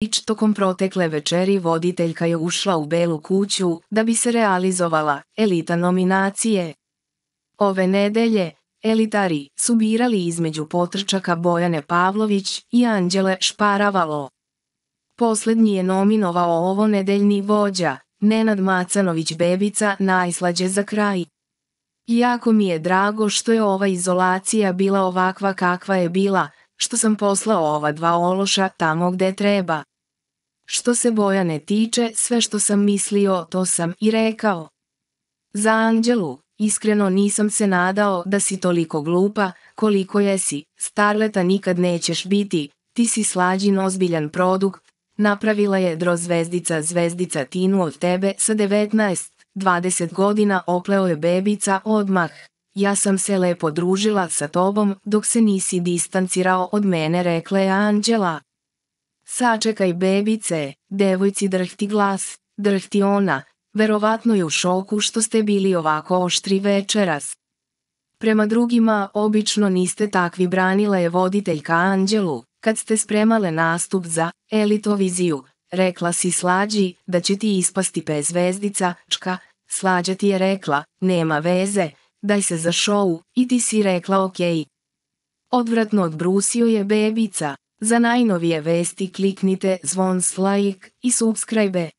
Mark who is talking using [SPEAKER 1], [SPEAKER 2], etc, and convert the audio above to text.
[SPEAKER 1] Ić tokom protekle večeri voditeljka je ušla u belu kuću da bi se realizovala elita nominacije. Ove nedelje, elitari su birali između potrčaka Bojane Pavlović i Anđele Šparavalo. Posljednji je nominovao ovo nedeljni vođa, Nenad Macanović Bebica najslađe za kraj. Jako mi je drago što je ova izolacija bila ovakva kakva je bila, što sam poslao ova dva ološa tamo gde treba. Što se ne tiče, sve što sam mislio, to sam i rekao. Za Anđelu, iskreno nisam se nadao da si toliko glupa, koliko jesi, starleta nikad nećeš biti, ti si slađin ozbiljan produkt, napravila je dro zvezdica zvezdica Tinu od tebe sa 19, 20 godina opleo je bebica odmah. Ja sam se lepo družila sa tobom dok se nisi distancirao od mene rekla je Anđela. Sačekaj bebice, devojci drhti glas, drhti ona, verovatno je u šoku što ste bili ovako oštri večeras. Prema drugima, obično niste takvi branila je voditeljka Anđelu, kad ste spremale nastup za elitoviziju, rekla si slađi da će ti ispasti pe zvezdica, čka, slađa ti je rekla, nema veze, daj se za šou, i ti si rekla okej. Odvratno odbrusio je bebica, za najnovije vesti kliknite zvon s like i subscribe.